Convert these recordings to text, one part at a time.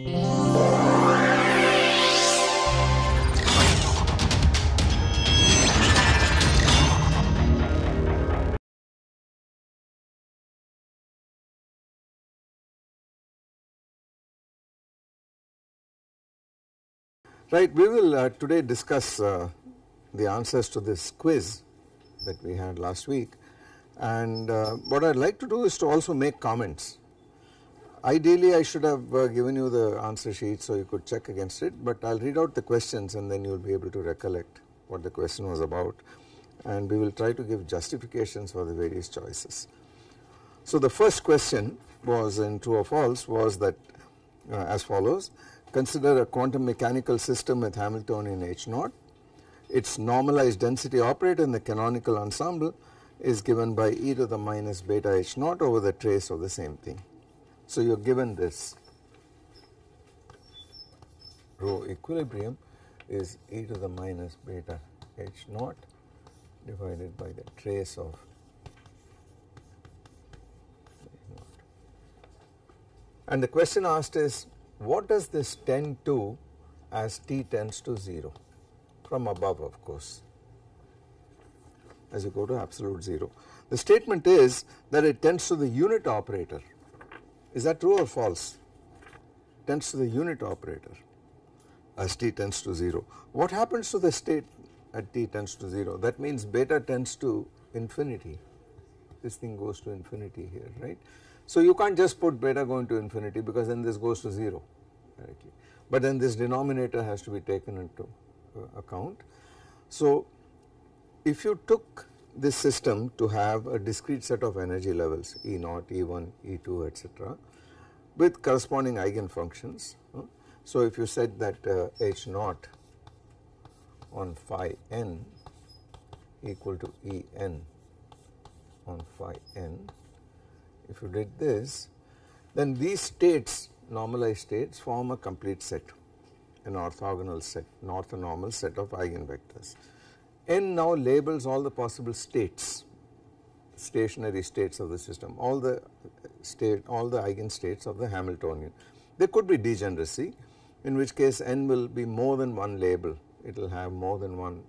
Right, we will uh, today discuss uh, the answers to this quiz that we had last week and uh, what I would like to do is to also make comments Ideally, I should have uh, given you the answer sheet so you could check against it, but I'll read out the questions and then you'll be able to recollect what the question was about and we will try to give justifications for the various choices. So the first question was in true or false was that uh, as follows, consider a quantum mechanical system with Hamiltonian H 0 its normalized density operator in the canonical ensemble is given by e to the minus beta H 0 over the trace of the same thing. So you're given this. Rho equilibrium is e to the minus beta h naught divided by the trace of And the question asked is what does this tend to as t tends to 0 from above of course as you go to absolute 0. The statement is that it tends to the unit operator is that true or false? Tends to the unit operator as t tends to 0. What happens to the state at t tends to 0? That means beta tends to infinity. This thing goes to infinity here, right? So you can't just put beta going to infinity because then this goes to 0 directly. But then this denominator has to be taken into uh, account. So if you took this system to have a discrete set of energy levels E0, E1, E2 etc with corresponding eigenfunctions. So if you said that uh, H0 on phi n equal to En on phi n, if you did this then these states normalized states form a complete set an orthogonal set, an orthonormal set of eigenvectors. N now labels all the possible states, stationary states of the system, all the state, all the eigenstates of the Hamiltonian. There could be degeneracy, in which case N will be more than one label, it will have more than one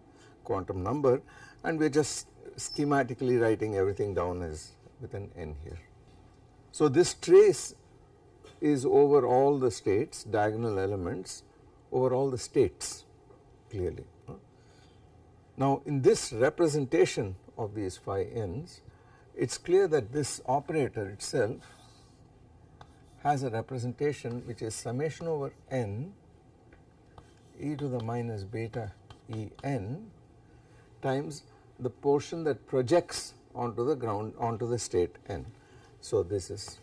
quantum number and we are just schematically writing everything down as with an N here. So this trace is over all the states, diagonal elements, over all the states clearly. Now in this representation of these phi n's, it's clear that this operator itself has a representation which is summation over n e to the minus beta e n times the portion that projects onto the ground onto the state n. So this is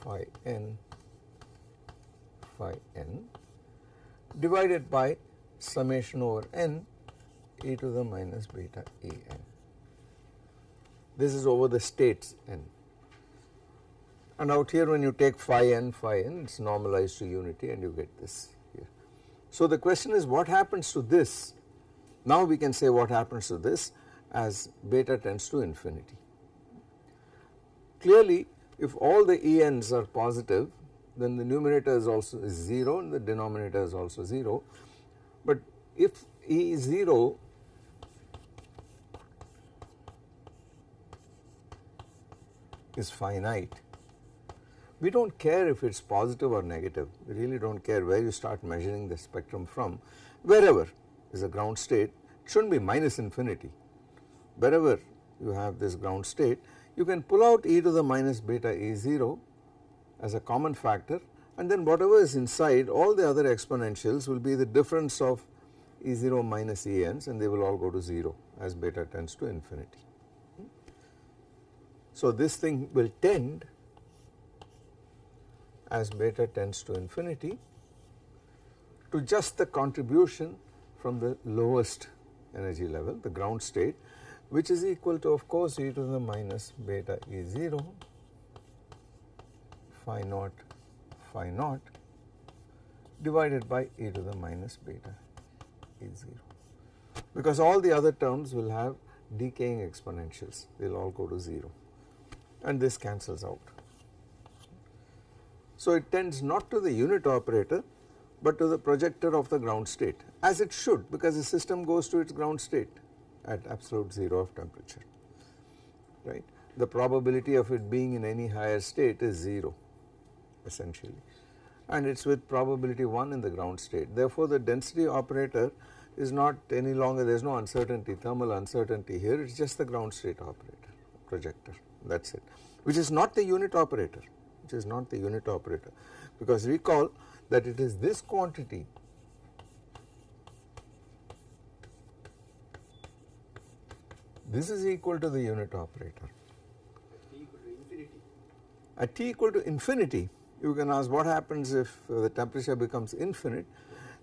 phi n phi n divided by summation over n e to the minus beta a n. This is over the states n. And out here when you take phi n, phi n, it is normalized to unity and you get this here. So the question is what happens to this? Now we can say what happens to this as beta tends to infinity. Clearly if all the en's are positive then the numerator is also 0 and the denominator is also 0. But if E0 is is finite. We don't care if it's positive or negative. We really don't care where you start measuring the spectrum from. Wherever is a ground state, it shouldn't be minus infinity. Wherever you have this ground state, you can pull out e to the minus beta a0 as a common factor and then whatever is inside all the other exponentials will be the difference of e0 minus en's and they will all go to 0 as beta tends to infinity. So this thing will tend as beta tends to infinity to just the contribution from the lowest energy level, the ground state, which is equal to of course e to the minus beta E0 phi naught phi naught divided by e to the minus beta E0 because all the other terms will have decaying exponentials, they will all go to 0 and this cancels out. So it tends not to the unit operator but to the projector of the ground state as it should because the system goes to its ground state at absolute 0 of temperature right. The probability of it being in any higher state is 0 essentially and it is with probability 1 in the ground state. Therefore, the density operator is not any longer there is no uncertainty thermal uncertainty here it is just the ground state operator projector that is it which is not the unit operator which is not the unit operator because recall that it is this quantity this is equal to the unit operator at t equal to infinity you can ask what happens if uh, the temperature becomes infinite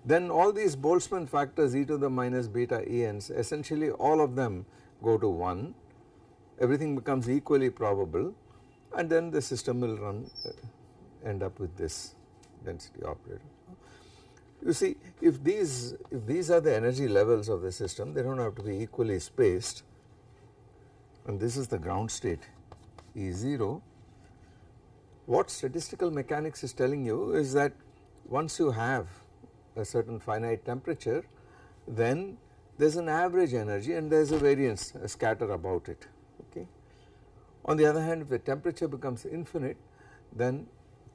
then all these Boltzmann factors e to the minus beta en essentially all of them go to 1 everything becomes equally probable and then the system will run uh, end up with this density operator. You see if these if these are the energy levels of the system they don't have to be equally spaced and this is the ground state E0 what statistical mechanics is telling you is that once you have a certain finite temperature then there is an average energy and there is a variance a scatter about it on the other hand, if the temperature becomes infinite, then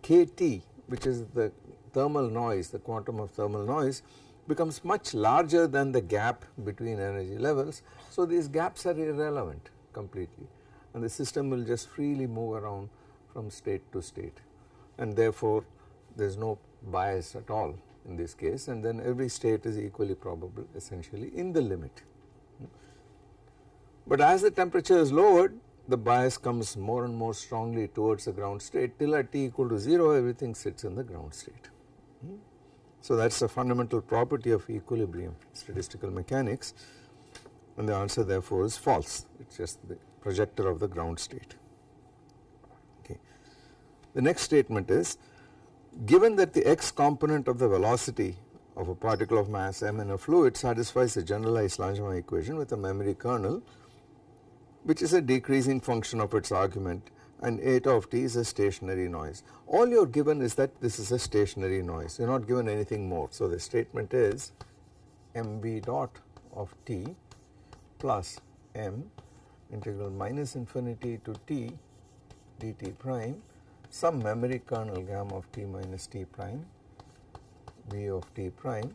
kT, which is the thermal noise, the quantum of thermal noise, becomes much larger than the gap between energy levels. So, these gaps are irrelevant completely and the system will just freely move around from state to state and therefore there is no bias at all in this case and then every state is equally probable essentially in the limit. But as the temperature is lowered the bias comes more and more strongly towards the ground state till at t equal to 0 everything sits in the ground state. Hmm? So that is a fundamental property of equilibrium statistical mechanics and the answer therefore is false it is just the projector of the ground state. Okay. The next statement is given that the x component of the velocity of a particle of mass m in a fluid satisfies the generalized Langevin equation with a memory kernel which is a decreasing function of its argument and eta of t is a stationary noise. All you're given is that this is a stationary noise. You're not given anything more. So the statement is mb dot of t plus m integral minus infinity to t dt prime some memory kernel gamma of t minus t prime v of t prime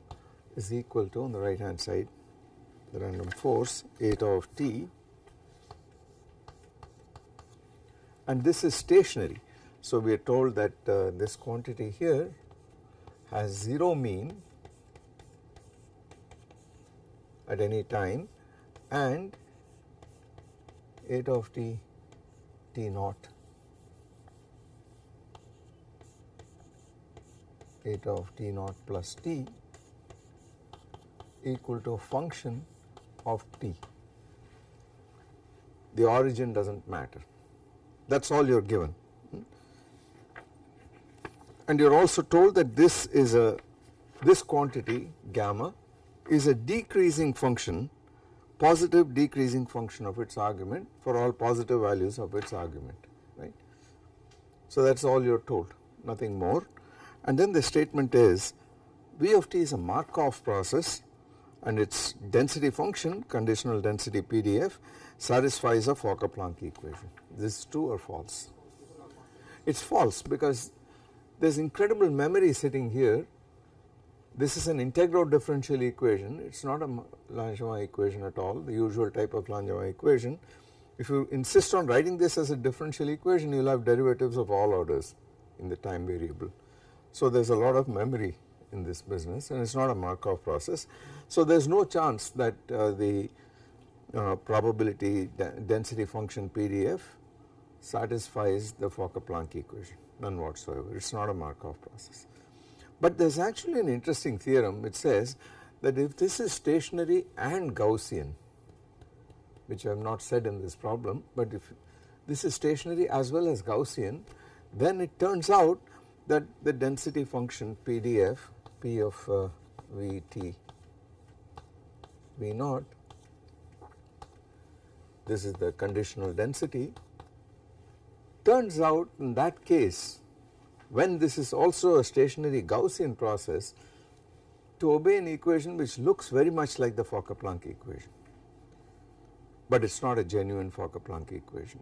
is equal to on the right hand side the random force eta of t and this is stationary. So we are told that uh, this quantity here has 0 mean at any time and 8 of t t naught 8 of t naught plus t equal to a function of t. The origin does not matter that is all you are given. And you are also told that this is a, this quantity gamma is a decreasing function, positive decreasing function of its argument for all positive values of its argument, right. So that is all you are told, nothing more. And then the statement is V of t is a Markov process and its density function, conditional density PDF satisfies a Fokker-Planck equation. This is true or false? It's false because there's incredible memory sitting here. This is an integral differential equation. It's not a Langevin equation at all, the usual type of Langevin equation. If you insist on writing this as a differential equation, you'll have derivatives of all orders in the time variable. So there's a lot of memory in this business and it's not a Markov process. So there's no chance that uh, the uh, probability density function PDF satisfies the Fokker-Planck equation, none whatsoever. It is not a Markov process. But there is actually an interesting theorem which says that if this is stationary and Gaussian, which I have not said in this problem, but if this is stationary as well as Gaussian, then it turns out that the density function PDF P of uh, VT V naught this is the conditional density. Turns out in that case, when this is also a stationary Gaussian process, to obey an equation which looks very much like the Fokker-Planck equation, but it's not a genuine Fokker-Planck equation.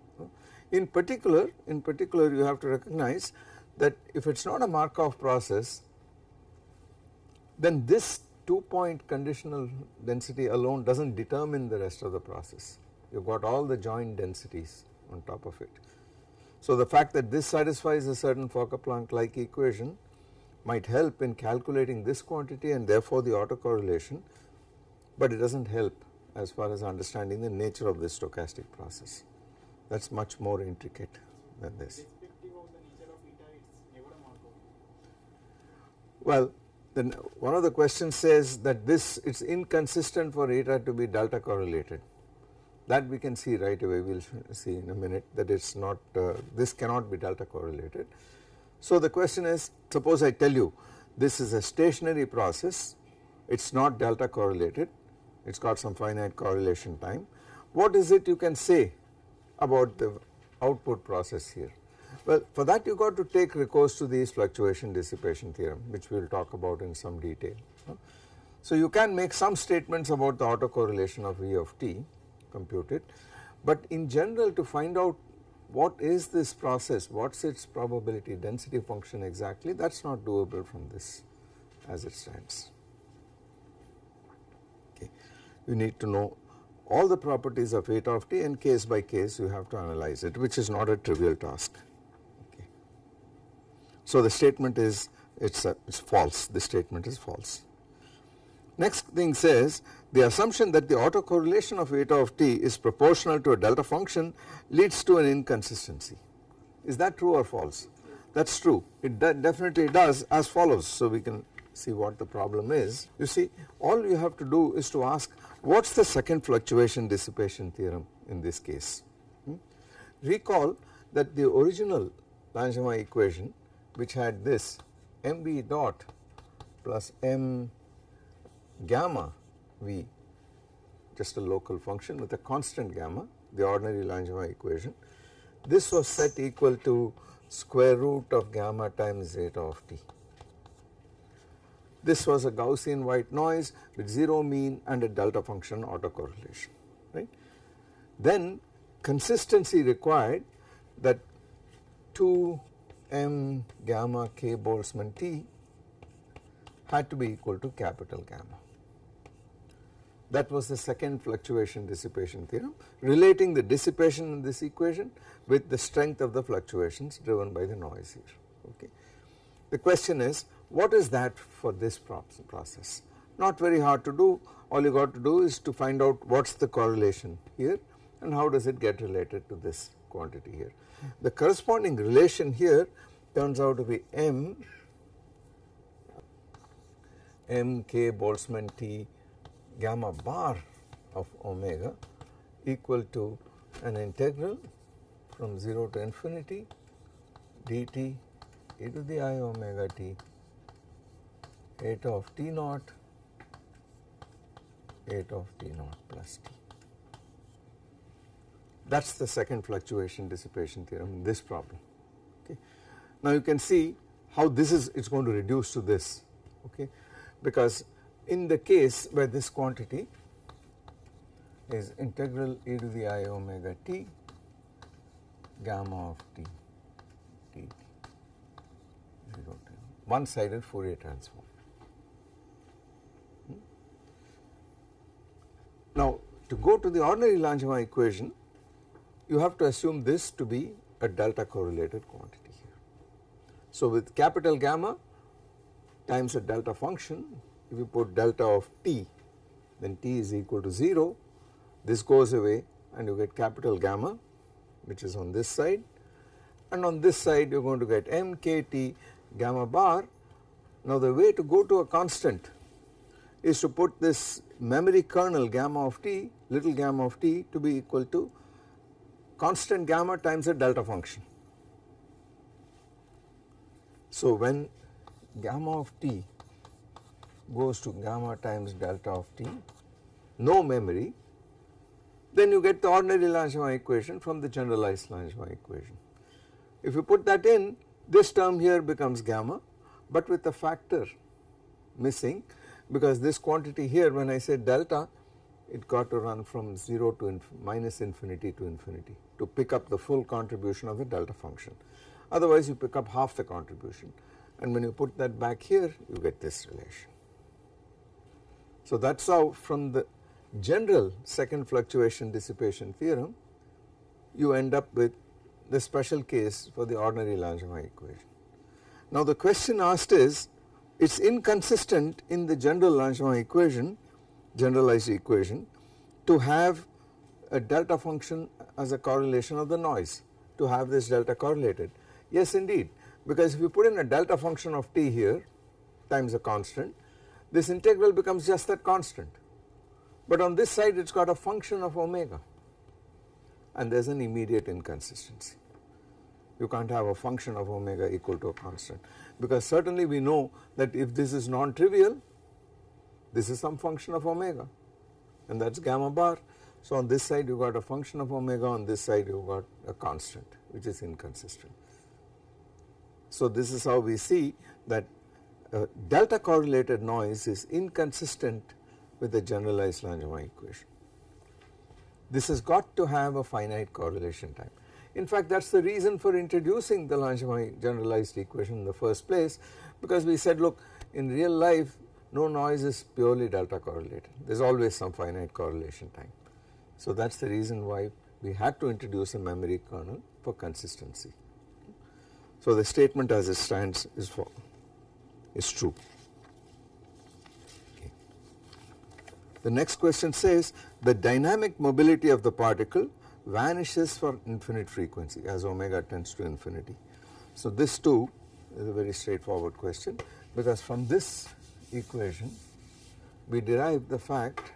In particular, in particular, you have to recognize that if it's not a Markov process, then this two-point conditional density alone doesn't determine the rest of the process you have got all the joint densities on top of it. So the fact that this satisfies a certain Fokker-Planck like equation might help in calculating this quantity and therefore the autocorrelation but it does not help as far as understanding the nature of this stochastic process that is much more intricate than this. Well, then one of the questions says that this it is inconsistent for eta to be delta correlated that we can see right away we will see in a minute that it is not uh, this cannot be delta correlated. So the question is suppose I tell you this is a stationary process it is not delta correlated it has got some finite correlation time what is it you can say about the output process here. Well for that you got to take recourse to these fluctuation dissipation theorem which we will talk about in some detail. So you can make some statements about the autocorrelation of V of t compute it. But in general to find out what is this process, what is its probability density function exactly that is not doable from this as it stands. Okay. You need to know all the properties of eta of t and case by case you have to analyze it which is not a trivial task. Okay. So the statement is it's, a, it's false, the statement is false. Next thing says the assumption that the autocorrelation of eta of t is proportional to a delta function leads to an inconsistency. Is that true or false? That is true. It definitely does as follows. So we can see what the problem is. You see all you have to do is to ask what is the second fluctuation dissipation theorem in this case. Hmm? Recall that the original Langevin equation which had this mb dot plus m gamma V just a local function with a constant gamma the ordinary Langevin equation. This was set equal to square root of gamma times zeta of t. This was a Gaussian white noise with 0 mean and a delta function autocorrelation right. Then consistency required that 2 m gamma k Boltzmann t had to be equal to capital gamma. That was the second fluctuation dissipation theorem relating the dissipation in this equation with the strength of the fluctuations driven by the noise here. Okay. The question is what is that for this process? Not very hard to do all you got to do is to find out what is the correlation here and how does it get related to this quantity here. The corresponding relation here turns out to be m m k Boltzmann t gamma bar of omega equal to an integral from 0 to infinity dt e to the i omega t 8 of t naught 8 of t naught plus t. That's the second fluctuation dissipation theorem in this problem. Okay. Now you can see how this is it's going to reduce to this okay because in the case where this quantity is integral e to the i omega t gamma of t t, t one sided Fourier transform. Hmm? Now to go to the ordinary Langevin equation you have to assume this to be a delta correlated quantity here. So with capital gamma times a delta function if you put delta of t then t is equal to 0 this goes away and you get capital gamma which is on this side and on this side you are going to get mkt gamma bar. Now the way to go to a constant is to put this memory kernel gamma of t little gamma of t to be equal to constant gamma times a delta function. So when gamma of t goes to gamma times delta of t, no memory, then you get the ordinary Langevin equation from the generalized Langevin equation. If you put that in, this term here becomes gamma, but with a factor missing because this quantity here when I say delta, it got to run from 0 to inf minus infinity to infinity to pick up the full contribution of the delta function. Otherwise you pick up half the contribution and when you put that back here, you get this relation. So that's how from the general second fluctuation dissipation theorem you end up with the special case for the ordinary Langevin equation. Now the question asked is it is inconsistent in the general Langevin equation generalized equation to have a delta function as a correlation of the noise to have this delta correlated. Yes indeed because if you put in a delta function of t here times a constant this integral becomes just that constant. But on this side it's got a function of omega and there's an immediate inconsistency. You can't have a function of omega equal to a constant because certainly we know that if this is non-trivial this is some function of omega and that's gamma bar. So on this side you got a function of omega on this side you got a constant which is inconsistent. So this is how we see that uh, delta correlated noise is inconsistent with the generalized Langevin equation. This has got to have a finite correlation time. In fact, that is the reason for introducing the Langevin generalized equation in the first place because we said look in real life no noise is purely delta correlated. There is always some finite correlation time. So that is the reason why we had to introduce a memory kernel for consistency. So the statement as it stands is false is true. Okay. The next question says the dynamic mobility of the particle vanishes for infinite frequency as omega tends to infinity. So this too is a very straightforward question because from this equation we derive the fact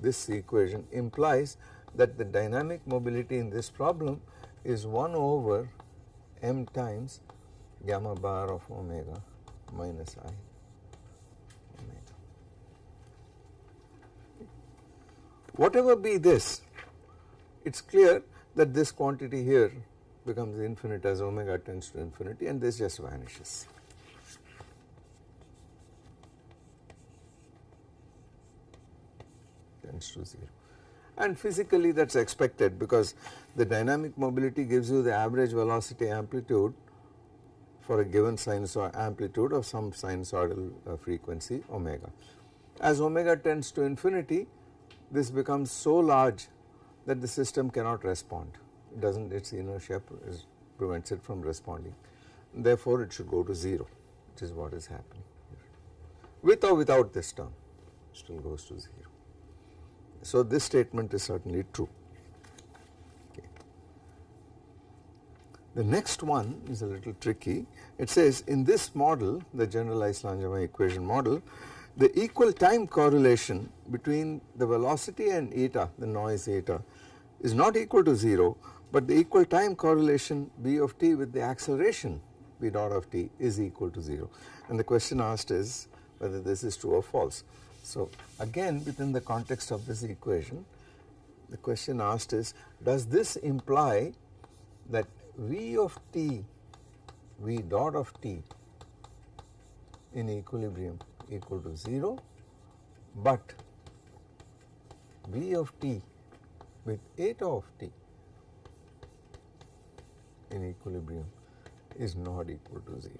this equation implies that the dynamic mobility in this problem is 1 over m times gamma bar of omega minus i. Whatever be this, it is clear that this quantity here becomes infinite as omega tends to infinity and this just vanishes. Tends to 0 and physically that is expected because the dynamic mobility gives you the average velocity amplitude for a given sinusoid amplitude of some sinusoidal uh, frequency omega. As omega tends to infinity this becomes so large that the system cannot respond it does not its inertia is, prevents it from responding therefore it should go to 0 which is what is happening here. with or without this term still goes to 0. So this statement is certainly true. The next one is a little tricky. It says in this model, the generalized Langevin equation model, the equal time correlation between the velocity and eta, the noise eta, is not equal to 0, but the equal time correlation b of t with the acceleration b dot of t is equal to 0. And the question asked is whether this is true or false. So again within the context of this equation, the question asked is does this imply that V of t, V dot of t in equilibrium equal to 0 but V of t with eta of t in equilibrium is not equal to 0.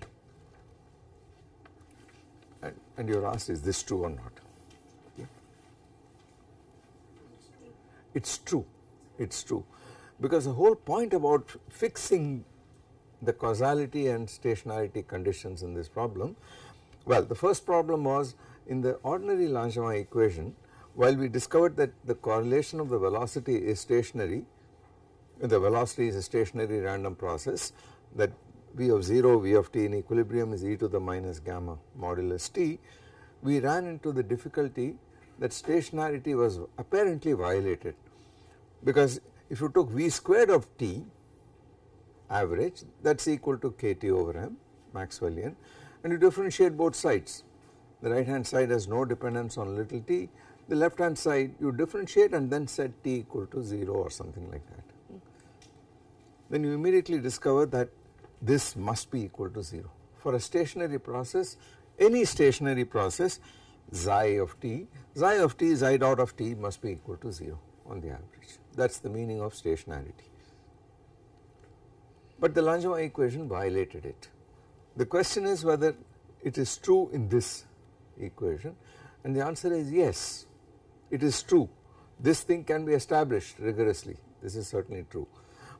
And, and you are asked is this true or not? Yeah. It's true, it's true because the whole point about fixing the causality and stationarity conditions in this problem, well the first problem was in the ordinary Langevin equation while we discovered that the correlation of the velocity is stationary, the velocity is a stationary random process that V of 0, V of t in equilibrium is e to the minus gamma modulus t, we ran into the difficulty that stationarity was apparently violated because if you took v squared of t average that is equal to kt over m Maxwellian and you differentiate both sides. The right hand side has no dependence on little t, the left hand side you differentiate and then set t equal to 0 or something like that. Then you immediately discover that this must be equal to 0. For a stationary process, any stationary process xi of t, xi of t, xi dot of t must be equal to 0 on the average that is the meaning of stationarity. But the Langevin equation violated it. The question is whether it is true in this equation and the answer is yes, it is true. This thing can be established rigorously, this is certainly true.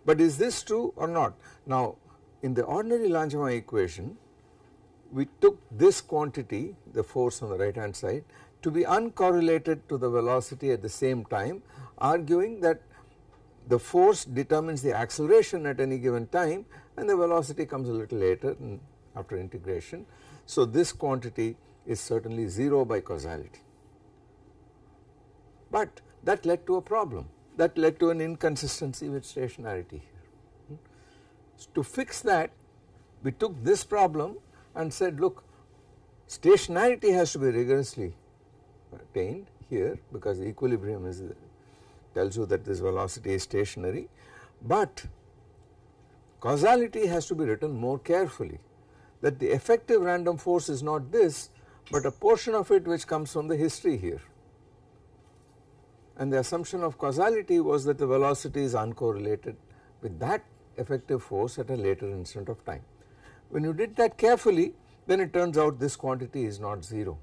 But is this true or not? Now in the ordinary Langevin equation, we took this quantity, the force on the right hand side to be uncorrelated to the velocity at the same time arguing that the force determines the acceleration at any given time and the velocity comes a little later after integration. So this quantity is certainly 0 by causality. But that led to a problem that led to an inconsistency with stationarity here. So hmm? to fix that we took this problem and said look stationarity has to be rigorously attained here because equilibrium is tells you that this velocity is stationary but causality has to be written more carefully that the effective random force is not this but a portion of it which comes from the history here and the assumption of causality was that the velocity is uncorrelated with that effective force at a later instant of time. When you did that carefully then it turns out this quantity is not 0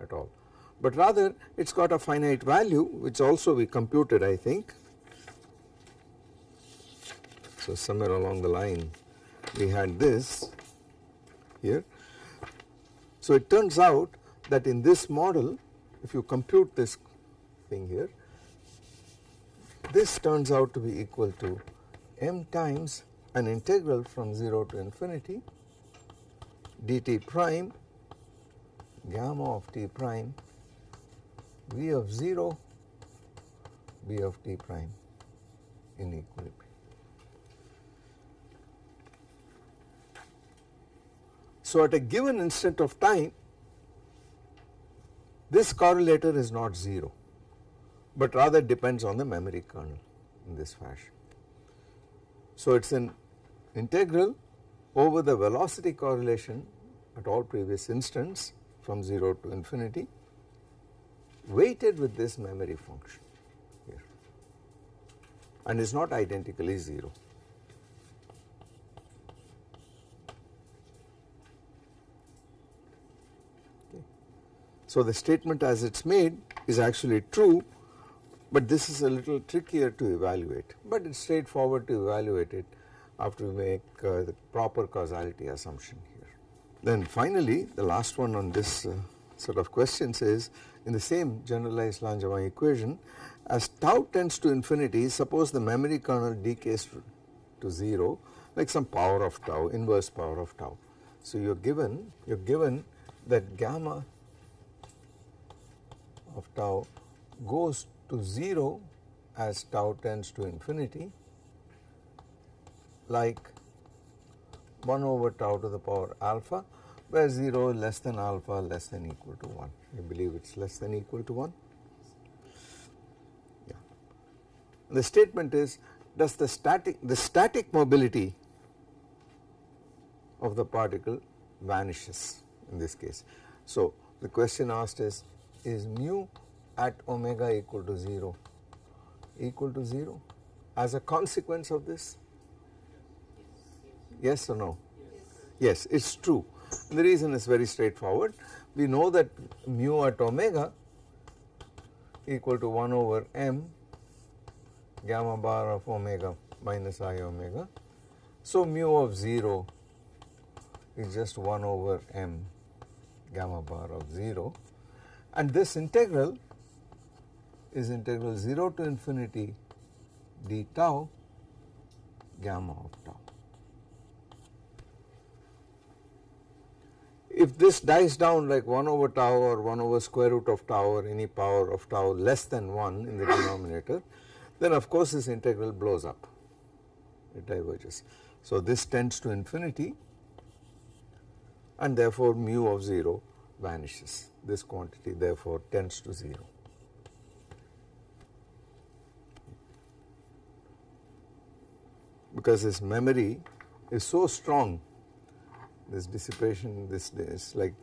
at all but rather it has got a finite value which also we computed I think. So somewhere along the line we had this here. So it turns out that in this model if you compute this thing here this turns out to be equal to m times an integral from 0 to infinity dt prime gamma of t prime V of 0, B of t prime in equilibrium. So at a given instant of time, this correlator is not 0, but rather depends on the memory kernel in this fashion. So it is an integral over the velocity correlation at all previous instants from 0 to infinity weighted with this memory function here and is not identically 0. Okay. So the statement as it's made is actually true but this is a little trickier to evaluate but it's straightforward to evaluate it after we make uh, the proper causality assumption here. Then finally the last one on this uh, sort of questions is in the same generalized Langevin equation as tau tends to infinity suppose the memory kernel decays to 0 like some power of tau inverse power of tau. So you are given you are given that gamma of tau goes to 0 as tau tends to infinity like 1 over tau to the power alpha where 0 less than alpha less than equal to 1. I believe it's less than equal to 1? Yeah. The statement is does the static the static mobility of the particle vanishes in this case. So the question asked is is mu at omega equal to 0 equal to 0 as a consequence of this? Yes or no? yes it's true the reason is very straightforward. We know that mu at omega equal to 1 over m gamma bar of omega minus i omega. So mu of 0 is just 1 over m gamma bar of 0 and this integral is integral 0 to infinity d tau gamma of tau. if this dies down like 1 over tau or 1 over square root of tau or any power of tau less than 1 in the denominator, then of course this integral blows up, it diverges. So this tends to infinity and therefore mu of 0 vanishes. This quantity therefore tends to 0. Because this memory is so strong this dissipation, this is like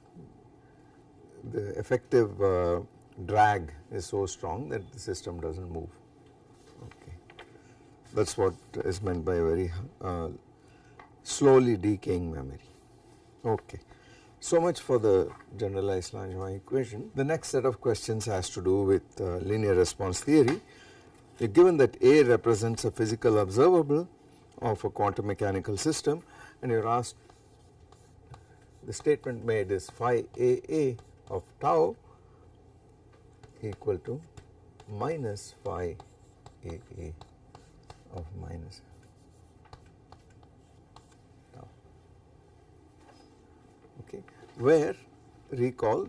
the effective uh, drag is so strong that the system does not move. Okay. That is what is meant by very uh, slowly decaying memory. Okay. So much for the generalized Langevin equation. The next set of questions has to do with uh, linear response theory. Given that A represents a physical observable of a quantum mechanical system and you are asked the statement made is phi AA of tau equal to minus phi AA of minus tau okay where recall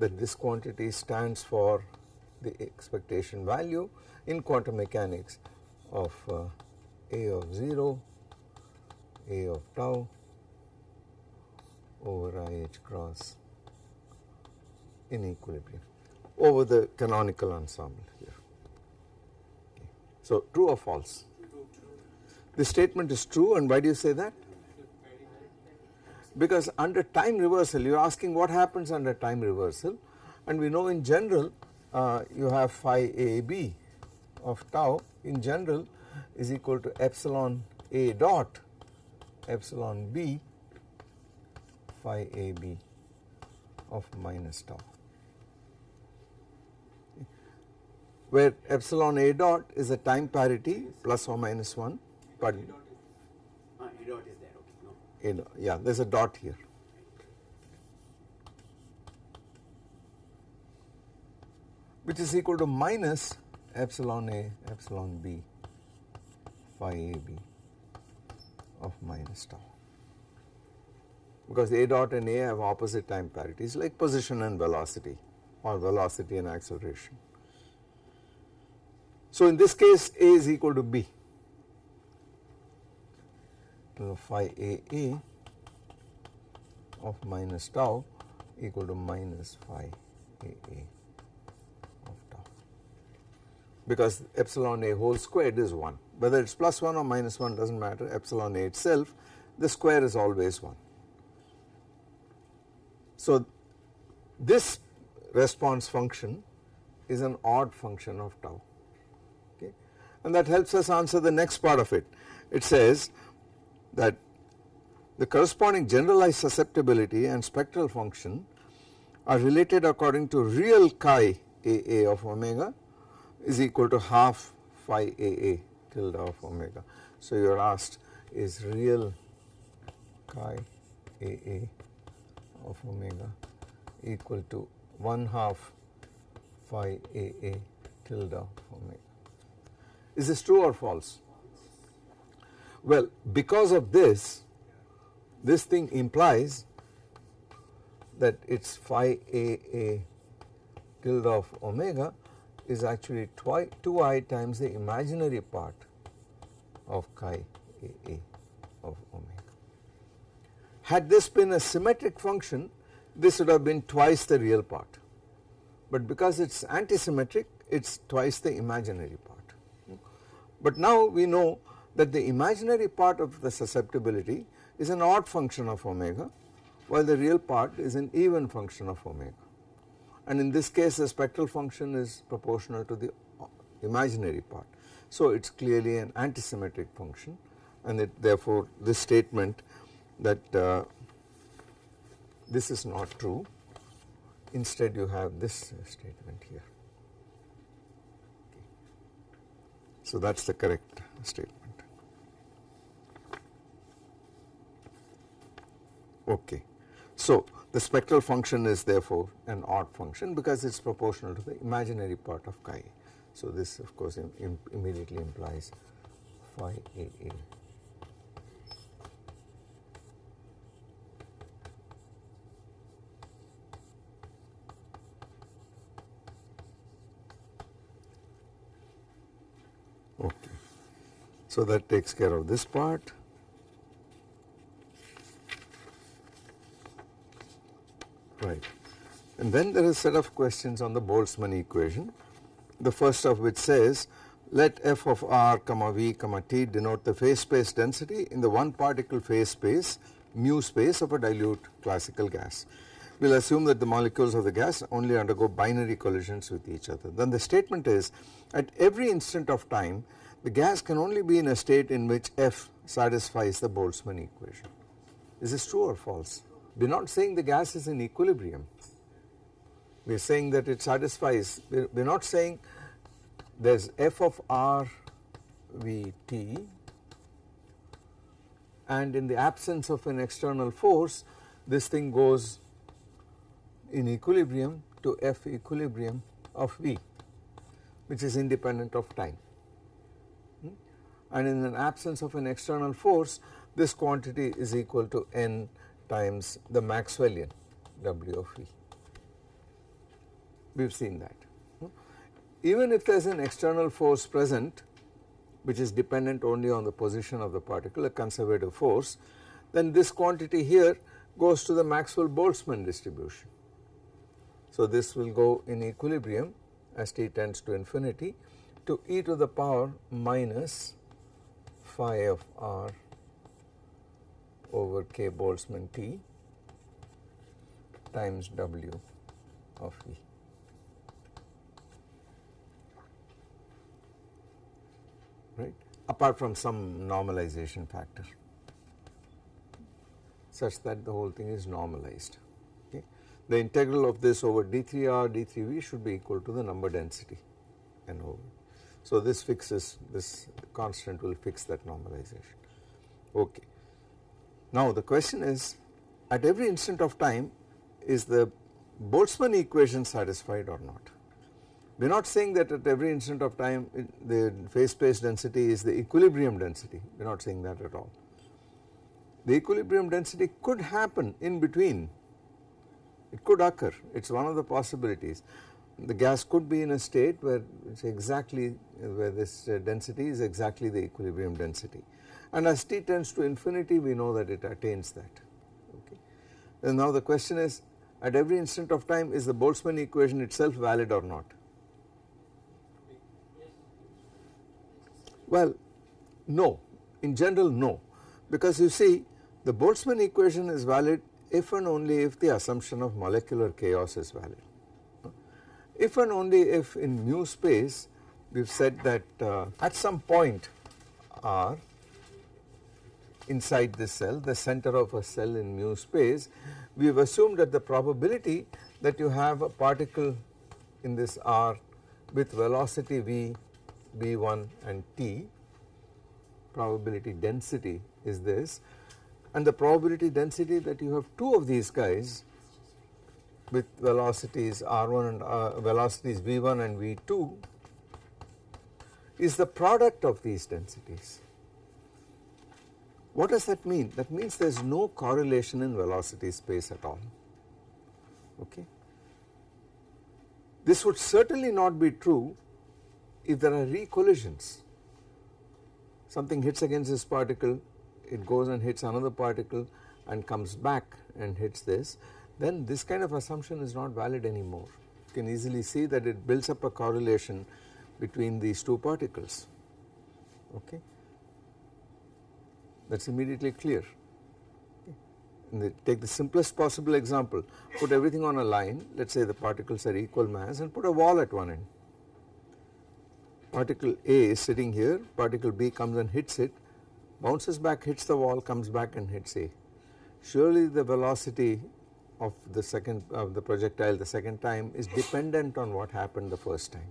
that this quantity stands for the expectation value in quantum mechanics of uh, A of 0, A of tau over IH cross in equilibrium over the canonical ensemble here. So true or false? True. This statement is true and why do you say that? Because under time reversal you are asking what happens under time reversal and we know in general uh, you have phi AB of tau in general is equal to epsilon A dot epsilon B phi AB of minus tau where epsilon A dot is a time parity plus or minus 1 pardon a dot is, ah, there okay yeah there is a dot here which is equal to minus epsilon A epsilon B phi AB of minus tau because A dot and A have opposite time parities like position and velocity or velocity and acceleration. So in this case A is equal to B to the phi AA of minus tau equal to minus phi AA of tau because epsilon A whole squared is 1 whether it is plus 1 or minus 1 does not matter epsilon A itself the square is always 1. So, this response function is an odd function of tau okay and that helps us answer the next part of it. It says that the corresponding generalized susceptibility and spectral function are related according to real chi AA of omega is equal to half phi AA tilde of omega. So, you are asked is real chi AA of omega equal to 1 half phi a tilde omega. Is this true or false? Well, because of this, this thing implies that its phi a a tilde of omega is actually 2i times the imaginary part of chi a of omega. Had this been a symmetric function, this would have been twice the real part. But because it is antisymmetric, it is twice the imaginary part. But now we know that the imaginary part of the susceptibility is an odd function of omega while the real part is an even function of omega. And in this case the spectral function is proportional to the imaginary part. So it is clearly an antisymmetric function and it, therefore this statement that uh, this is not true instead you have this statement here. So that is the correct statement. Okay. So the spectral function is therefore an odd function because it is proportional to the imaginary part of chi. So this of course Im Im immediately implies phi a a. Okay. So that takes care of this part. Right. And then there is a set of questions on the Boltzmann equation. The first of which says, let f of r comma v comma t denote the phase space density in the one particle phase space mu space of a dilute classical gas we'll assume that the molecules of the gas only undergo binary collisions with each other. Then the statement is at every instant of time the gas can only be in a state in which F satisfies the Boltzmann equation. Is this true or false? We are not saying the gas is in equilibrium. We are saying that it satisfies, we are not saying there is F of R V T and in the absence of an external force this thing goes in equilibrium to F equilibrium of V which is independent of time hmm? and in an absence of an external force this quantity is equal to N times the Maxwellian W of V. We have seen that. Hmm? Even if there is an external force present which is dependent only on the position of the particle a conservative force then this quantity here goes to the Maxwell-Boltzmann distribution so, this will go in equilibrium as t tends to infinity to e to the power minus phi of r over k Boltzmann t times w of e. Right, apart from some normalization factor such that the whole thing is normalized the integral of this over d3r d3v should be equal to the number density n over. So this fixes this constant will fix that normalization. Okay. Now the question is at every instant of time is the Boltzmann equation satisfied or not? We are not saying that at every instant of time it, the phase space density is the equilibrium density, we are not saying that at all. The equilibrium density could happen in between it could occur, it is one of the possibilities. The gas could be in a state where it's exactly where this uh, density is exactly the equilibrium density. And as T tends to infinity, we know that it attains that. Okay. And now the question is at every instant of time, is the Boltzmann equation itself valid or not? Well, no, in general, no, because you see, the Boltzmann equation is valid if and only if the assumption of molecular chaos is valid. If and only if in mu space we have said that uh, at some point r inside the cell, the center of a cell in mu space, we have assumed that the probability that you have a particle in this r with velocity v, v b1 and t, probability density is this and the probability density that you have two of these guys with velocities r1 and uh, velocities v1 and v2 is the product of these densities. What does that mean? That means there is no correlation in velocity space at all. Okay. This would certainly not be true if there are recollisions. Something hits against this particle, it goes and hits another particle and comes back and hits this, then this kind of assumption is not valid anymore. You can easily see that it builds up a correlation between these two particles. Okay, That is immediately clear. take the simplest possible example, put everything on a line, let us say the particles are equal mass and put a wall at one end. Particle A is sitting here, particle B comes and hits it bounces back hits the wall comes back and hits A. Surely the velocity of the second of the projectile the second time is dependent on what happened the first time.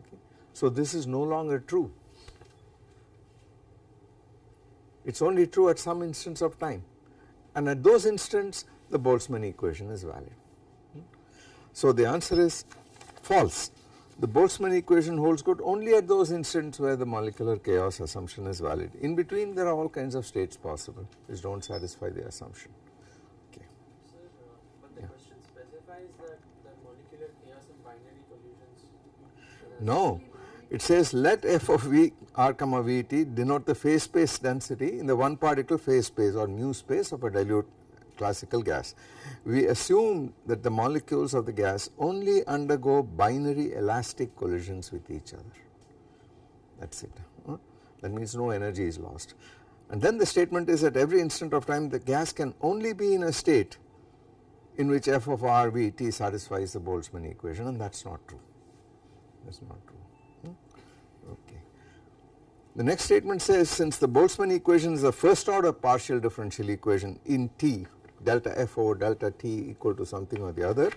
Okay. So this is no longer true. It is only true at some instance of time and at those instants the Boltzmann equation is valid. Hmm? So the answer is false. The Boltzmann equation holds good only at those instants where the molecular chaos assumption is valid. In between, there are all kinds of states possible which don't satisfy the assumption. Okay. Sir, uh, but the yeah. question specifies that the molecular chaos and binary collisions. No. It says let f of v r comma v t denote the phase space density in the one particle phase space or mu space of a dilute classical gas, we assume that the molecules of the gas only undergo binary elastic collisions with each other. That's it. That means no energy is lost. And then the statement is that every instant of time the gas can only be in a state in which f of r v t satisfies the Boltzmann equation and that's not true. That's not true. Hmm? Okay. The next statement says since the Boltzmann equation is a first order partial differential equation in T delta F over delta T equal to something or the other,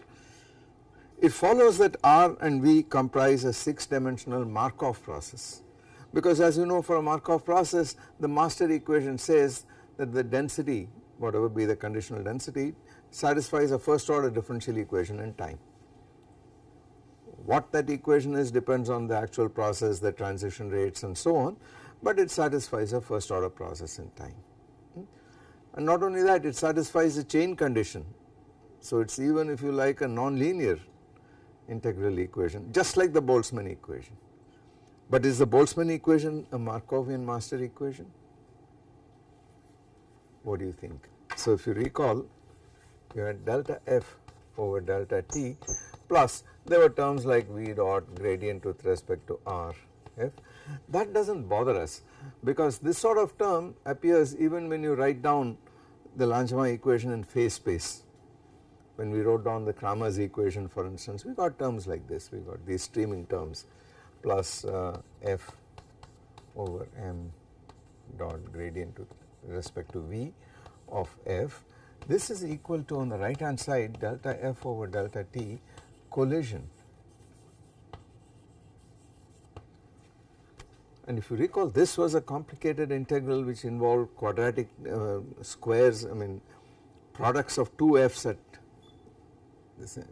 it follows that R and V comprise a 6 dimensional Markov process because as you know for a Markov process the master equation says that the density whatever be the conditional density satisfies a first order differential equation in time. What that equation is depends on the actual process, the transition rates and so on but it satisfies a first order process in time. And not only that, it satisfies the chain condition. So it's even if you like a nonlinear integral equation, just like the Boltzmann equation. But is the Boltzmann equation a Markovian master equation? What do you think? So if you recall, you had delta F over delta T plus there were terms like V dot gradient with respect to R F. That does not bother us because this sort of term appears even when you write down the Langevin equation in phase space. When we wrote down the Kramer's equation for instance, we got terms like this, we got these streaming terms plus uh, f over m dot gradient with respect to v of f. This is equal to on the right hand side delta f over delta t collision And if you recall, this was a complicated integral which involved quadratic uh, squares, I mean products of two f's at this, uh,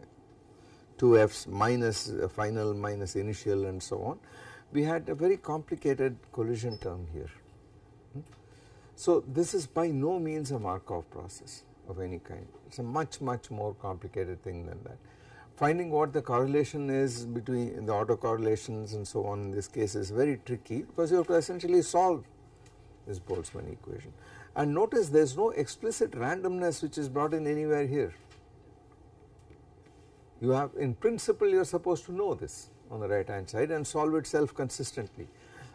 two f's minus uh, final minus initial and so on. We had a very complicated collision term here. Hmm? So this is by no means a Markov process of any kind. It's a much, much more complicated thing than that finding what the correlation is between the autocorrelations and so on in this case is very tricky because you have to essentially solve this Boltzmann equation. And notice there is no explicit randomness which is brought in anywhere here. You have in principle you are supposed to know this on the right hand side and solve itself consistently.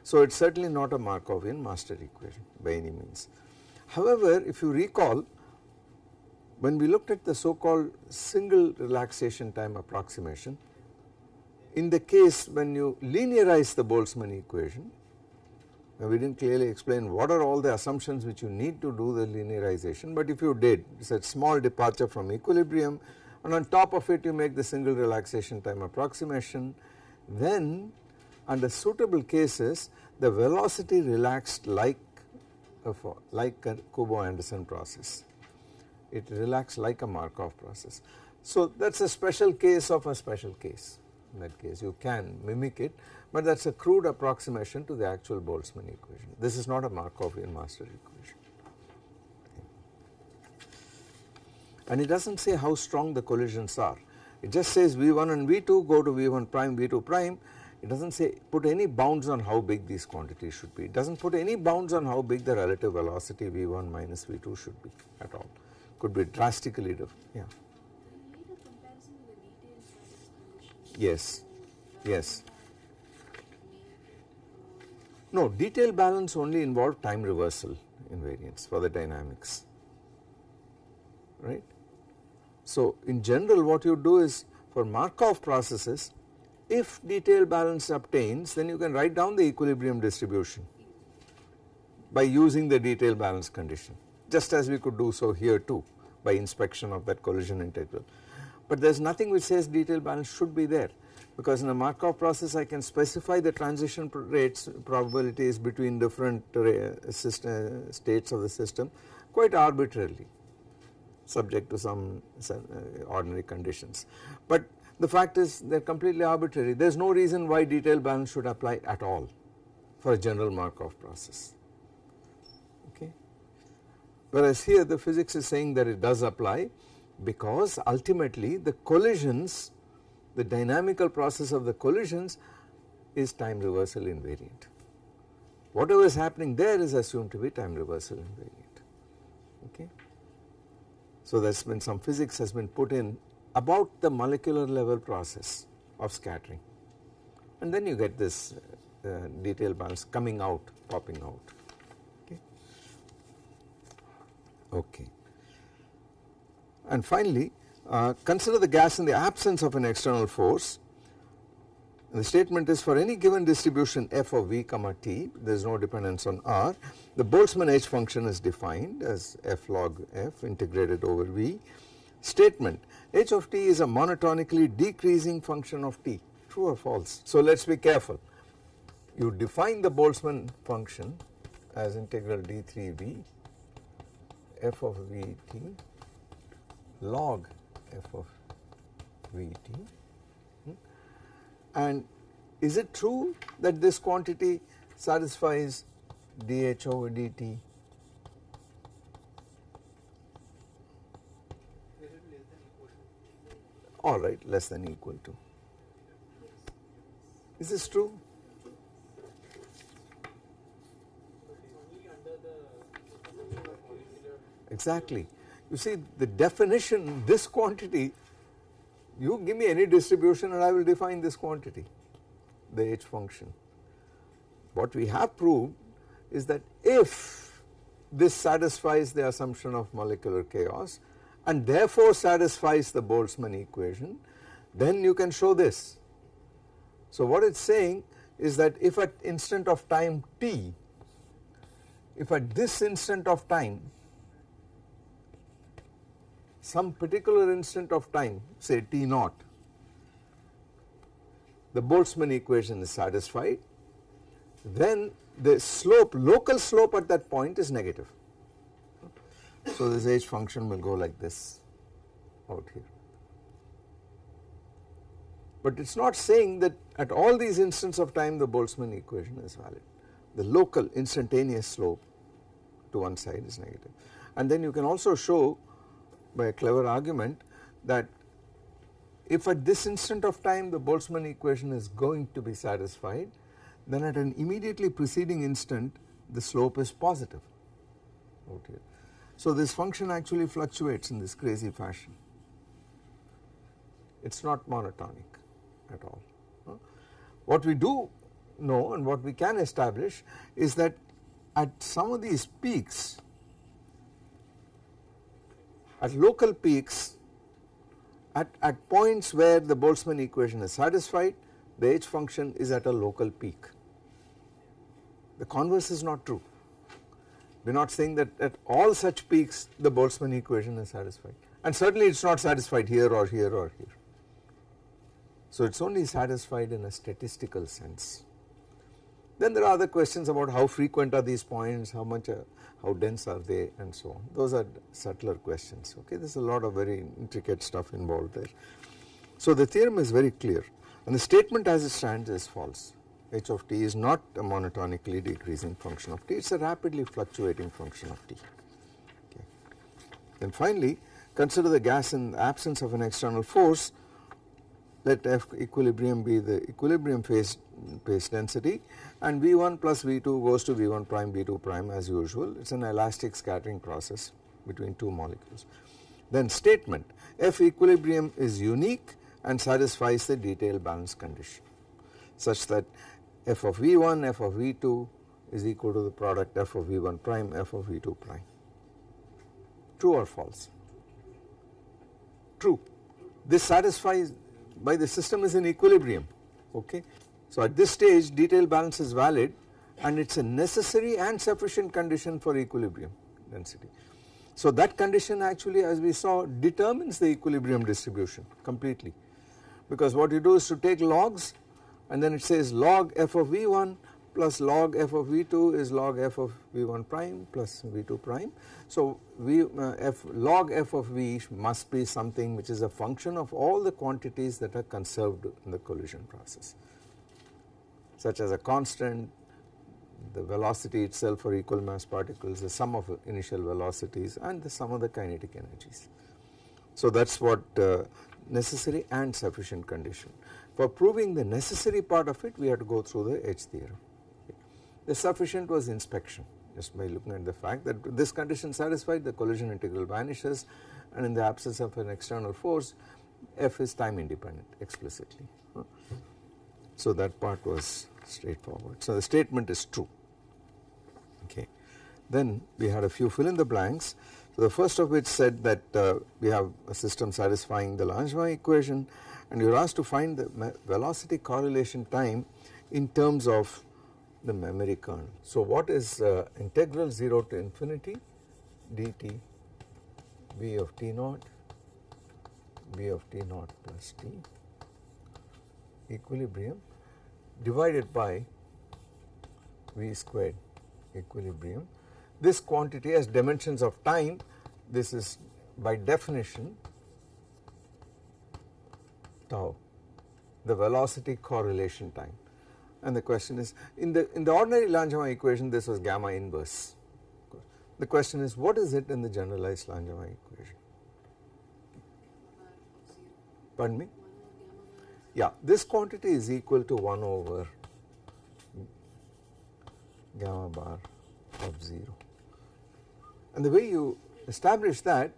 So it is certainly not a Markovian master equation by any means. However, if you recall when we looked at the so called single relaxation time approximation, in the case when you linearize the Boltzmann equation, we did not clearly explain what are all the assumptions which you need to do the linearization, but if you did it is a small departure from equilibrium and on top of it you make the single relaxation time approximation, then under suitable cases the velocity relaxed like a, uh, like a Kubo-Anderson process it relaxed like a Markov process. So that is a special case of a special case in that case you can mimic it but that is a crude approximation to the actual Boltzmann equation. This is not a Markovian master equation. And it does not say how strong the collisions are. It just says V1 and V2 go to V1 prime, V2 prime. It does not say put any bounds on how big these quantities should be. It does not put any bounds on how big the relative velocity V1 minus V2 should be at all could be drastically different. Yeah. Yes, yes. No, detail balance only involved time reversal invariance for the dynamics, right. So, in general what you do is for Markov processes, if detail balance obtains then you can write down the equilibrium distribution by using the detail balance condition just as we could do so here too by inspection of that collision integral. But there is nothing which says detailed balance should be there because in a Markov process I can specify the transition rates probabilities between different uh, system, states of the system quite arbitrarily subject to some, uh, ordinary conditions. But the fact is they are completely arbitrary. There is no reason why detailed balance should apply at all for a general Markov process. Whereas here the physics is saying that it does apply because ultimately the collisions, the dynamical process of the collisions is time reversal invariant. Whatever is happening there is assumed to be time reversal invariant. Okay. So there has been some physics has been put in about the molecular level process of scattering and then you get this uh, detail bounce coming out, popping out. Okay. And finally, uh, consider the gas in the absence of an external force. And the statement is for any given distribution F of V comma T, there is no dependence on R. The Boltzmann H function is defined as F log F integrated over V. Statement H of T is a monotonically decreasing function of T, true or false. So let us be careful. You define the Boltzmann function as integral D3V f of vt log f of vt hmm? and is it true that this quantity satisfies dh over dt? All right, less than equal to. Is this true? Exactly. You see, the definition, this quantity, you give me any distribution and I will define this quantity, the h function. What we have proved is that if this satisfies the assumption of molecular chaos and therefore satisfies the Boltzmann equation, then you can show this. So what it's saying is that if at instant of time t, if at this instant of time some particular instant of time say t naught the Boltzmann equation is satisfied then the slope local slope at that point is negative. So this h function will go like this out here. But it is not saying that at all these instants of time the Boltzmann equation is valid. The local instantaneous slope to one side is negative. And then you can also show by a clever argument that if at this instant of time the Boltzmann equation is going to be satisfied then at an immediately preceding instant the slope is positive Okay, So this function actually fluctuates in this crazy fashion. It is not monotonic at all. What we do know and what we can establish is that at some of these peaks at local peaks at, at points where the Boltzmann equation is satisfied the h function is at a local peak. The converse is not true. We are not saying that at all such peaks the Boltzmann equation is satisfied and certainly it is not satisfied here or here or here. So it is only satisfied in a statistical sense. Then there are other questions about how frequent are these points, how much, are, uh, how dense are they and so on. Those are subtler questions. Okay, There's a lot of very intricate stuff involved there. So the theorem is very clear and the statement as it stands is false. h of t is not a monotonically decreasing function of t, it is a rapidly fluctuating function of t. Okay. Then finally, consider the gas in the absence of an external force let F equilibrium be the equilibrium phase, phase density and V1 plus V2 goes to V1 prime V2 prime as usual. It is an elastic scattering process between two molecules. Then statement F equilibrium is unique and satisfies the detailed balance condition such that F of V1, F of V2 is equal to the product F of V1 prime, F of V2 prime. True or false? True. This satisfies by the system is in equilibrium okay. So at this stage detail balance is valid and it is a necessary and sufficient condition for equilibrium density. So that condition actually as we saw determines the equilibrium distribution completely because what you do is to take logs and then it says log f of V1 plus log f of V2 is log f of V1 prime plus V2 prime. So, V uh, f log f of V must be something which is a function of all the quantities that are conserved in the collision process such as a constant, the velocity itself for equal mass particles, the sum of initial velocities and the sum of the kinetic energies. So, that is what uh, necessary and sufficient condition. For proving the necessary part of it, we have to go through the H theorem. The sufficient was inspection just by looking at the fact that this condition satisfied the collision integral vanishes and in the absence of an external force f is time independent explicitly. So that part was straightforward. So the statement is true. Okay. Then we had a few fill in the blanks. So the first of which said that uh, we have a system satisfying the Langevin equation and you are asked to find the velocity correlation time in terms of the memory kernel. So what is uh, integral 0 to infinity dt b of t naught b of t naught plus t equilibrium divided by v squared equilibrium. This quantity has dimensions of time. This is by definition tau, the velocity correlation time and the question is in the in the ordinary Langevin equation this was gamma inverse. The question is what is it in the generalized Langevin equation? Pardon me? Yeah, this quantity is equal to 1 over gamma bar of 0. And the way you establish that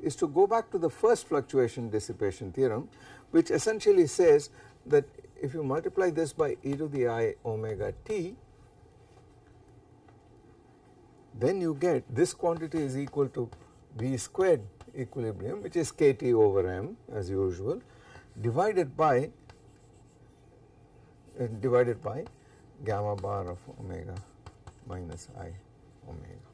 is to go back to the first fluctuation dissipation theorem which essentially says that if you multiply this by e to the i omega t, then you get this quantity is equal to v squared equilibrium which is kt over m as usual divided by uh, divided by gamma bar of omega minus i omega.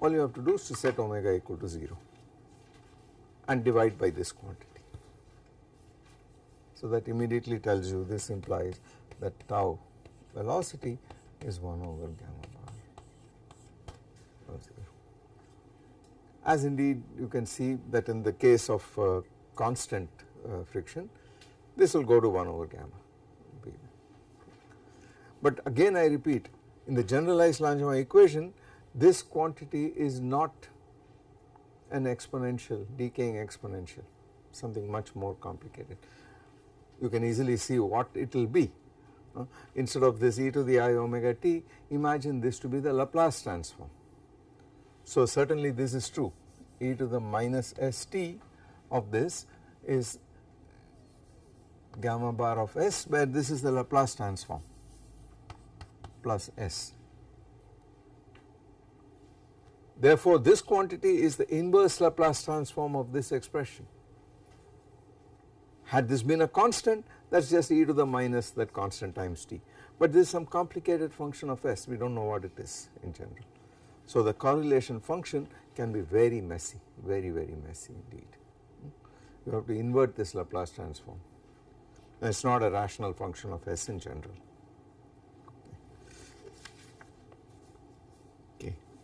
All you have to do is to set omega equal to 0 and divide by this quantity. So that immediately tells you this implies that tau velocity is 1 over gamma bar As indeed you can see that in the case of uh, constant uh, friction this will go to 1 over gamma. But again I repeat in the generalized Langevin equation this quantity is not an exponential, decaying exponential, something much more complicated. You can easily see what it will be. Uh, instead of this e to the i omega t, imagine this to be the Laplace transform. So certainly this is true, e to the minus st of this is gamma bar of s where this is the Laplace transform plus s. Therefore, this quantity is the inverse Laplace transform of this expression. Had this been a constant, that's just e to the minus that constant times t. But this is some complicated function of s, we don't know what it is in general. So the correlation function can be very messy, very, very messy indeed. You have to invert this Laplace transform. And it's not a rational function of s in general.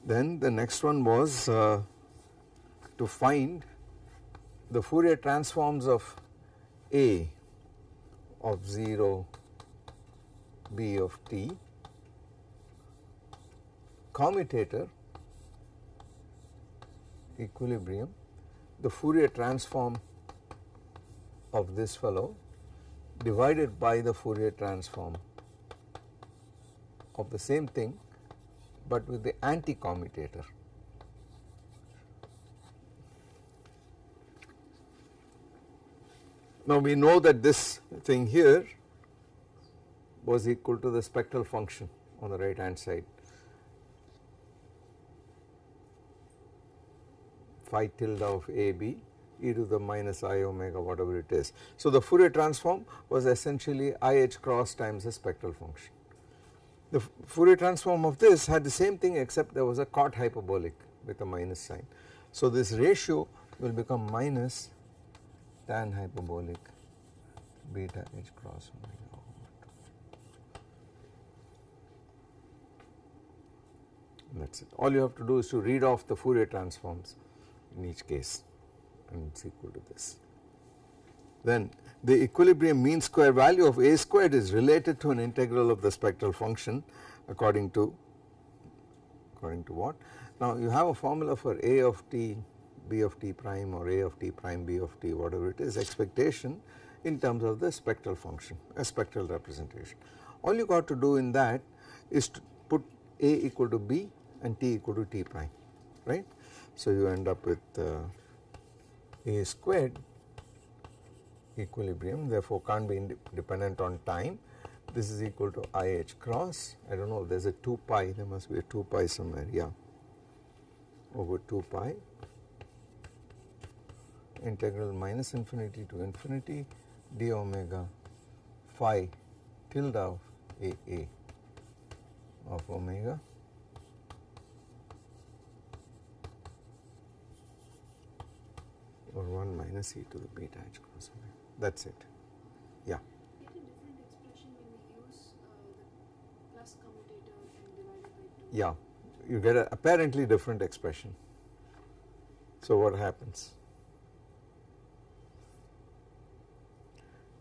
Then the next one was uh, to find the Fourier transforms of A of 0, B of t, commutator, equilibrium, the Fourier transform of this fellow divided by the Fourier transform of the same thing but with the anti-commutator. Now we know that this thing here was equal to the spectral function on the right hand side phi tilde of AB e to the minus i omega whatever it is. So the Fourier transform was essentially i h cross times the spectral function. The Fourier transform of this had the same thing except there was a cot hyperbolic with a minus sign. So this ratio will become minus tan hyperbolic beta h cross omega. that is it. All you have to do is to read off the Fourier transforms in each case and it is equal to this. Then the equilibrium mean square value of a squared is related to an integral of the spectral function according to according to what? Now you have a formula for a of t b of t prime or a of t prime b of t whatever it is expectation in terms of the spectral function a spectral representation. All you got to do in that is to put a equal to b and t equal to t prime right. So you end up with uh, a squared equilibrium therefore can't be dependent on time this is equal to IH cross I don't know there's a 2 pi there must be a 2 pi somewhere yeah over 2 pi integral minus infinity to infinity d omega phi tilde of AA of omega or 1 minus e to the beta h cross omega that is it. Yeah. Uh, yeah, you get an apparently different expression. So what happens?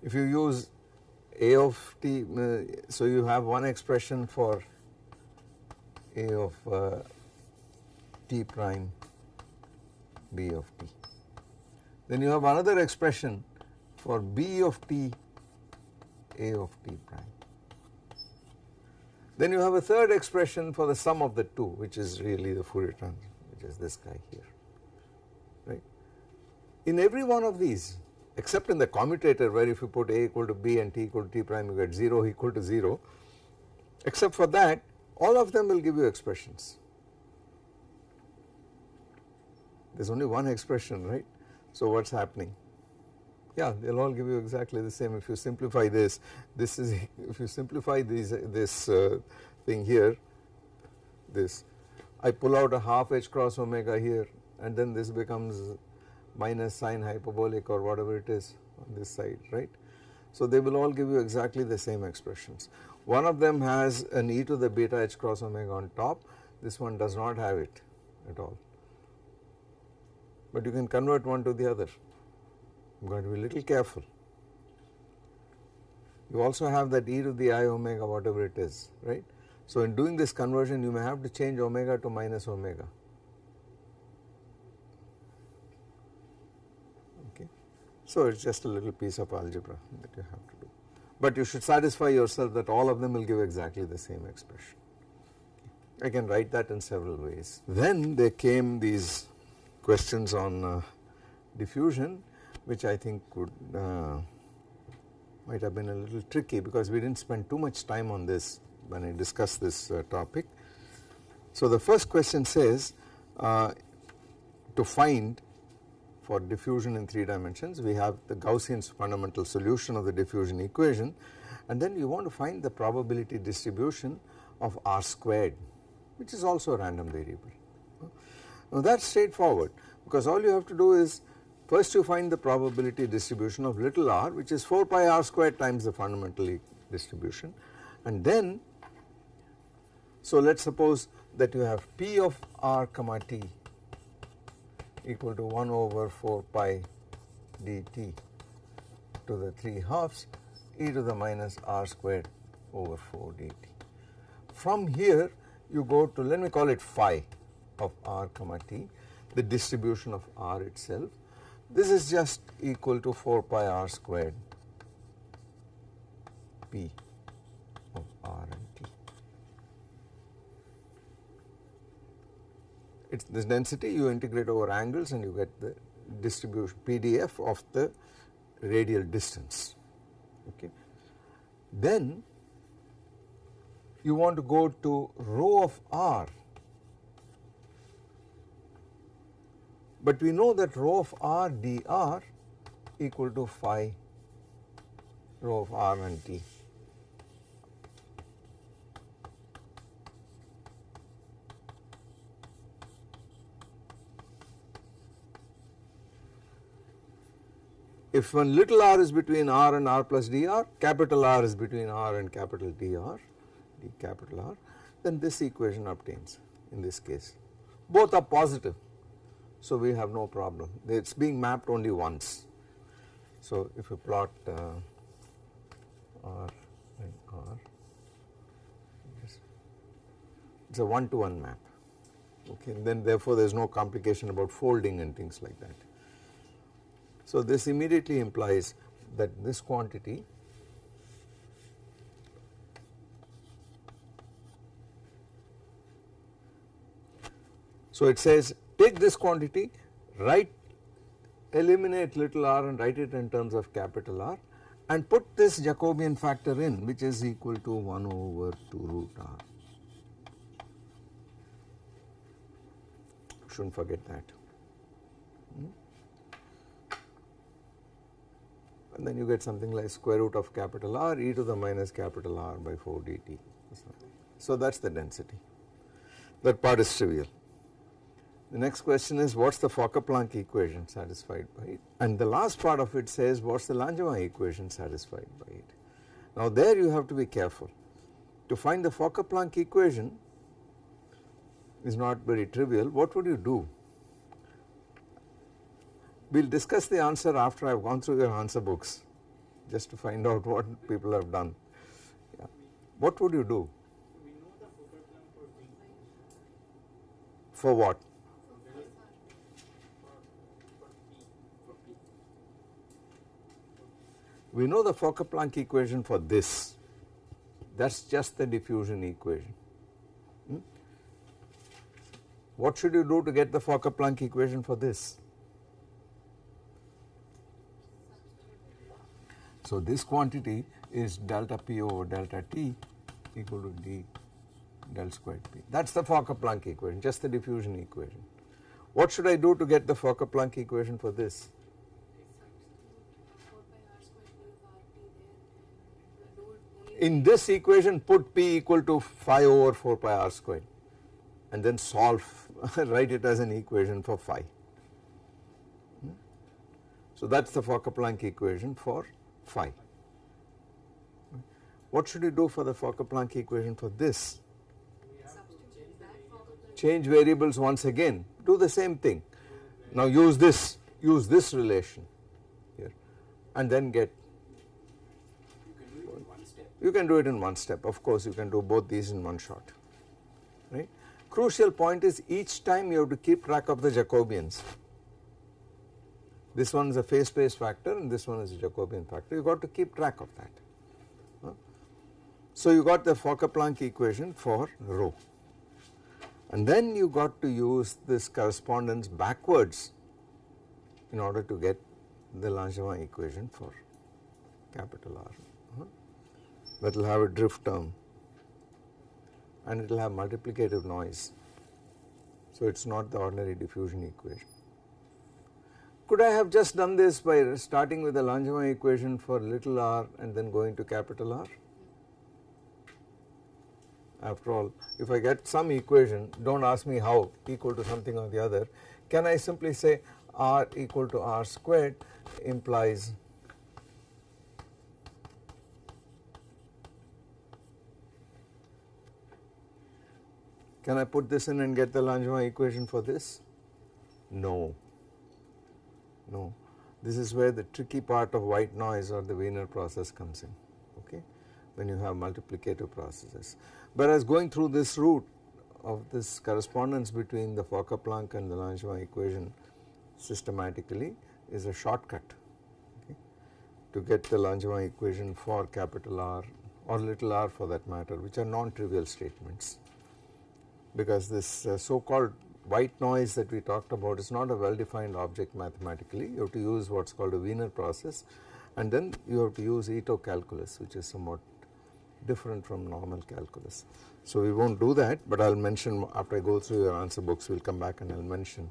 If you use a of t, uh, so you have one expression for a of uh, t prime b of t. Then you have another expression for B of t A of t prime. Then you have a third expression for the sum of the two which is really the Fourier transform which is this guy here right. In every one of these except in the commutator where if you put A equal to B and t equal to t prime you get 0 equal to 0 except for that all of them will give you expressions. There is only one expression right. So what is happening? Yeah, they'll all give you exactly the same. If you simplify this, this is, if you simplify these, this uh, thing here, this, I pull out a half h cross omega here and then this becomes minus sine hyperbolic or whatever it is on this side, right. So they will all give you exactly the same expressions. One of them has an e to the beta h cross omega on top, this one does not have it at all. But you can convert one to the other. I'm going to be a little careful. You also have that e to the i omega whatever it is, right? So in doing this conversion you may have to change omega to minus omega. Okay. So it's just a little piece of algebra that you have to do. But you should satisfy yourself that all of them will give exactly the same expression. I can write that in several ways. Then there came these questions on uh, diffusion which I think uh, might have been a little tricky because we didn't spend too much time on this when I discussed this uh, topic. So the first question says uh, to find for diffusion in three dimensions we have the Gaussian's fundamental solution of the diffusion equation and then you want to find the probability distribution of r squared which is also a random variable. Now that's straightforward because all you have to do is First you find the probability distribution of little r which is 4 pi r squared times the fundamental distribution and then so let us suppose that you have p of r comma t equal to 1 over 4 pi dt to the 3 halves e to the minus r squared over 4 dt. From here you go to let me call it phi of r comma t the distribution of r itself this is just equal to 4 pi r squared p of r and t. It's this density you integrate over angles and you get the distribution PDF of the radial distance. Okay. Then you want to go to rho of r But we know that rho of r dr equal to phi rho of r and t. If when little r is between r and r plus dr, capital R is between r and capital dr, d capital R, then this equation obtains in this case. Both are positive so we have no problem. It's being mapped only once. So if you plot uh, R and R, it's a one-to-one -one map. Okay, and then therefore there's no complication about folding and things like that. So this immediately implies that this quantity So it says take this quantity, write, eliminate little r and write it in terms of capital R and put this Jacobian factor in which is equal to 1 over 2 root r. Should not forget that. Hmm? And then you get something like square root of capital R e to the minus capital R by 4 dt. So that is the density. That part is trivial. The next question is what's the Fokker-Planck equation satisfied by it? And the last part of it says what's the Langevin equation satisfied by it? Now there you have to be careful. To find the Fokker-Planck equation is not very trivial. What would you do? We will discuss the answer after I have gone through your answer books just to find out what people have done. Yeah. What would you do? For what? We know the Fokker-Planck equation for this. That is just the diffusion equation. Hmm? What should you do to get the Fokker-Planck equation for this? So this quantity is delta P over delta T equal to D del squared P. That is the Fokker-Planck equation, just the diffusion equation. What should I do to get the Fokker-Planck equation for this? in this equation put P equal to 5 over 4 pi r squared and then solve write it as an equation for phi. So that is the Fokker-Planck equation for phi. What should you do for the Fokker-Planck equation for this? Change variables once again, do the same thing. Now use this, use this relation here and then get you can do it in one step. Of course, you can do both these in one shot, right. Crucial point is each time you have to keep track of the Jacobians. This one is a phase space factor and this one is a Jacobian factor. You got to keep track of that. So you got the Fokker-Planck equation for rho. And then you got to use this correspondence backwards in order to get the Langevin equation for capital R. Uh -huh that will have a drift term and it will have multiplicative noise. So it's not the ordinary diffusion equation. Could I have just done this by starting with the Langevin equation for little r and then going to capital R? After all, if I get some equation, do not ask me how, equal to something or the other, can I simply say r equal to r squared implies Can I put this in and get the Langevin equation for this? No. No. This is where the tricky part of white noise or the Wiener process comes in, okay, when you have multiplicative processes. Whereas going through this route of this correspondence between the Fokker-Planck and the Langevin equation systematically is a shortcut okay, to get the Langevin equation for capital R or little r for that matter, which are non-trivial statements because this uh, so called white noise that we talked about is not a well defined object mathematically you have to use what is called a Wiener process and then you have to use Ito calculus which is somewhat different from normal calculus. So we won't do that but I will mention after I go through your answer books we will come back and I will mention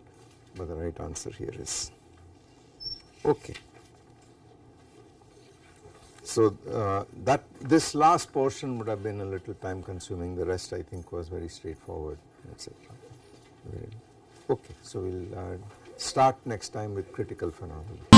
what the right answer here is. Okay. So uh, that this last portion would have been a little time consuming. The rest I think was very straightforward, etc. Okay, so we'll uh, start next time with critical phenomena.